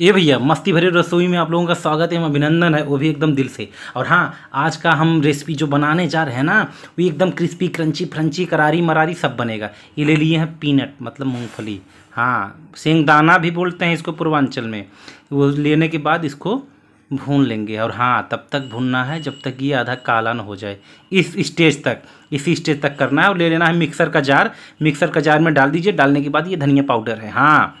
ये भैया मस्ती भरे रसोई में आप लोगों का स्वागत है अभिनंदन है वो भी एकदम दिल से और हाँ आज का हम रेसिपी जो बनाने जा रहे हैं ना वो एकदम क्रिस्पी क्रंची फ्रंची करारी मरारी सब बनेगा ये ले लिए हैं पीनट मतलब मूंगफली हाँ सेंगदाना भी बोलते हैं इसको पूर्वांचल में वो लेने के बाद इसको भून लेंगे और हाँ तब तक भूनना है जब तक ये आधा काला ना हो जाए इस स्टेज तक इस स्टेज तक करना है और ले लेना है मिक्सर का जार मिक्सर का जार में डाल दीजिए डालने के बाद ये धनिया पाउडर है हाँ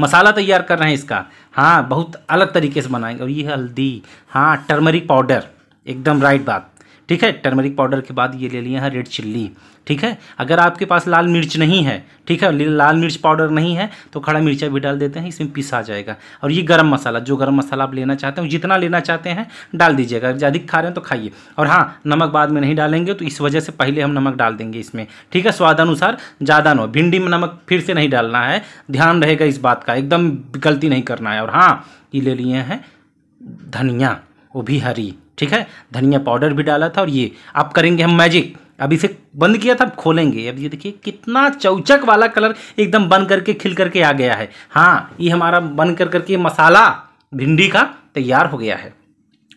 मसाला तैयार कर रहे हैं इसका हाँ बहुत अलग तरीके से बनाएंगे और ये हल्दी हाँ टर्मरिक पाउडर एकदम राइट बात ठीक है टर्मरिक पाउडर के बाद ये ले लिया हैं रेड चिल्ली ठीक है अगर आपके पास लाल मिर्च नहीं है ठीक है लाल मिर्च पाउडर नहीं है तो खड़ा मिर्चा भी डाल देते हैं इसमें पिसा जाएगा और ये गरम मसाला जो गरम मसाला आप लेना चाहते हैं जितना लेना चाहते हैं डाल दीजिएगा अधिक खा रहे हैं तो खाइए और हाँ नमक बाद में नहीं डालेंगे तो इस वजह से पहले हम नमक डाल देंगे इसमें ठीक है स्वादानुसार ज़्यादा न हो भिंडी में नमक फिर से नहीं डालना है ध्यान रहेगा इस बात का एकदम गलती नहीं करना है और हाँ ये ले लिए हैं धनिया वो भी हरी ठीक है धनिया पाउडर भी डाला था और ये अब करेंगे हम मैजिक अब इसे बंद किया था खोलेंगे अब ये देखिए कितना चौचक वाला कलर एकदम बन करके खिल करके आ गया है हाँ ये हमारा बन कर करके मसाला भिंडी का तैयार हो गया है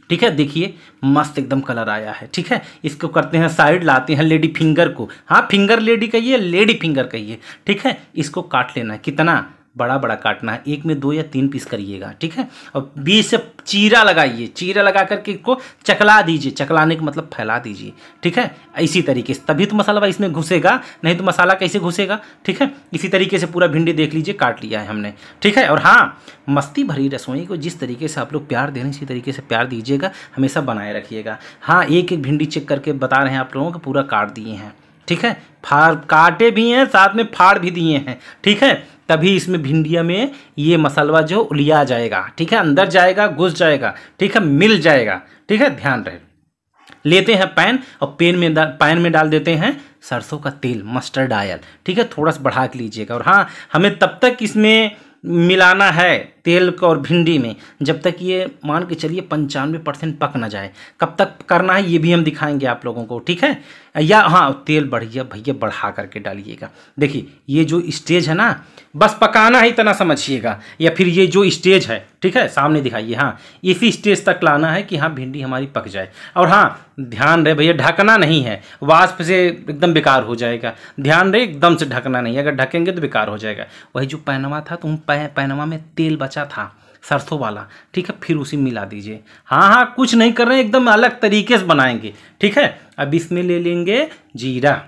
ठीक है देखिए मस्त एकदम कलर आया है ठीक है इसको करते हैं साइड लाते हैं लेडी फिंगर को हाँ फिंगर लेडी कहिए लेडी फिंगर कहिए ठीक है इसको काट लेना है कितना बड़ा बड़ा काटना है एक में दो या तीन पीस करिएगा ठीक है और बीच से चीरा लगाइए चीरा लगा करके इसको चकला दीजिए चकलाने का मतलब फैला दीजिए ठीक है इसी तरीके से तभी तो मसाला भाई इसमें घुसेगा नहीं तो मसाला कैसे घुसेगा ठीक है इसी तरीके से पूरा भिंडी देख लीजिए काट लिया है हमने ठीक है और हाँ मस्ती भरी रसोई को जिस तरीके से आप लोग प्यार दे रहे हैं इसी तरीके से प्यार दीजिएगा हमेशा बनाए रखिएगा हाँ एक एक भिंडी चेक करके बता रहे हैं आप लोगों को पूरा काट दिए हैं ठीक है फाड़ काटे भी हैं साथ में फाड़ भी दिए हैं ठीक है तभी इसमें भिंडिया में ये मसलवा जो लिया जाएगा ठीक है अंदर जाएगा घुस जाएगा ठीक है मिल जाएगा ठीक है ध्यान रहे लेते हैं पैन और पेन में पैन में डाल देते हैं सरसों का तेल मस्टर्ड आयल ठीक है थोड़ा सा बढ़ा के लीजिएगा और हाँ हमें तब तक इसमें मिलाना है तेल और भिंडी में जब तक ये मान के चलिए पंचानवे परसेंट पक ना जाए कब तक करना है ये भी हम दिखाएंगे आप लोगों को ठीक है या हाँ तेल बढ़िया भैया बढ़ा करके डालिएगा देखिए ये जो स्टेज है ना बस पकाना है इतना समझिएगा या फिर ये जो स्टेज है ठीक है सामने दिखाइए हाँ इसी स्टेज तक लाना है कि हाँ भिंडी हमारी पक जाए और हाँ ध्यान रहे भैया ढकना नहीं है वास्प से एकदम बेकार हो जाएगा ध्यान रहे एकदम से ढकना नहीं अगर ढकेंगे तो बेकार हो जाएगा वही जो पैनवा था तो उन पैनवा में तेल बच बचा था सरसों वाला ठीक है फिर उसी मिला दीजिए हाँ हाँ कुछ नहीं कर रहे हैं एकदम अलग तरीके से बनाएंगे ठीक है अब इसमें ले लेंगे जीरा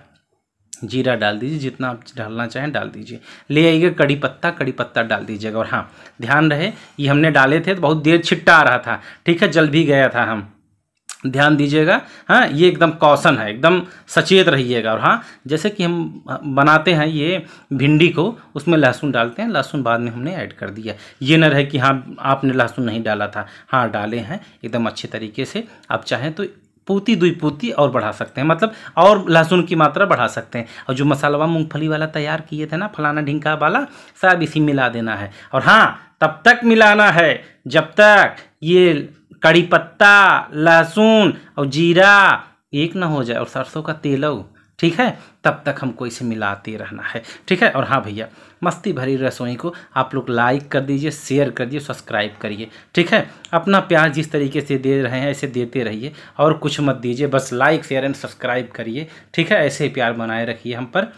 जीरा डाल दीजिए जितना आप डालना चाहें डाल दीजिए ले आइए कड़ी पत्ता कड़ी पत्ता डाल दीजिएगा और हाँ ध्यान रहे ये हमने डाले थे तो बहुत देर छिट्टा आ रहा था ठीक है जल भी गया था हम ध्यान दीजिएगा हाँ ये एकदम कौशन है एकदम सचेत रहिएगा और हाँ जैसे कि हम बनाते हैं ये भिंडी को उसमें लहसुन डालते हैं लहसुन बाद में हमने ऐड कर दिया ये ना रहे कि हाँ आपने लहसुन नहीं डाला था हाँ डाले हैं एकदम अच्छे तरीके से आप चाहें तो पूती दुई पूती और बढ़ा सकते हैं मतलब और लहसुन की मात्रा बढ़ा सकते हैं और जो मसालावा मूँगफली वाला तैयार किए थे ना फलाना ढिंका वाला सब इसी मिला देना है और हाँ तब तक मिलाना है जब तक ये कड़ी पत्ता लहसुन और जीरा एक ना हो जाए और सरसों का तेल हो ठीक है तब तक हमको इसे मिलाते रहना है ठीक है और हाँ भैया मस्ती भरी रसोई को आप लोग लाइक कर दीजिए शेयर कर दीजिए सब्सक्राइब करिए ठीक है अपना प्यार जिस तरीके से दे रहे हैं ऐसे देते रहिए और कुछ मत दीजिए बस लाइक शेयर एंड सब्सक्राइब करिए ठीक है ऐसे ही प्यार बनाए रखिए हम पर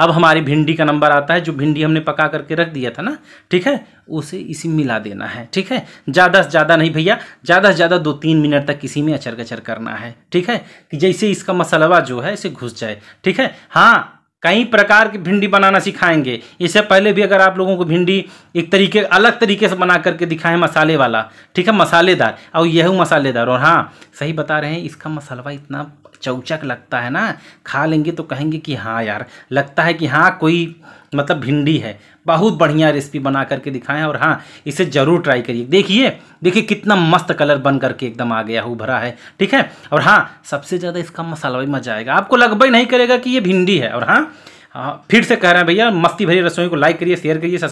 अब हमारी भिंडी का नंबर आता है जो भिंडी हमने पका करके रख दिया था ना ठीक है उसे इसी मिला देना है ठीक है ज़्यादा से ज़्यादा नहीं भैया ज़्यादा से ज़्यादा दो तीन मिनट तक इसी में अचर गचर करना है ठीक है कि जैसे इसका मसलवा जो है इसे घुस जाए ठीक है हाँ कई प्रकार की भिंडी बनाना सिखाएंगे इससे पहले भी अगर आप लोगों को भिंडी एक तरीके अलग तरीके से बना करके दिखाएं मसाले वाला ठीक है मसालेदार और यह मसालेदार और हाँ सही बता रहे हैं इसका मसालवा इतना चौचक लगता है ना खा लेंगे तो कहेंगे कि हाँ यार लगता है कि हाँ कोई मतलब भिंडी है बहुत बढ़िया रेसिपी बना करके दिखाएं और हाँ इसे ज़रूर ट्राई करिए देखिए देखिए कितना मस्त कलर बन करके एकदम आ गया उभरा है ठीक है और हाँ सबसे ज़्यादा इसका मसाला भी मजा आएगा आपको लगभग नहीं करेगा कि ये भिंडी है और हाँ, हाँ फिर से कह रहे हैं भैया मस्ती भरी रसोई को लाइक करिए शेयर करिए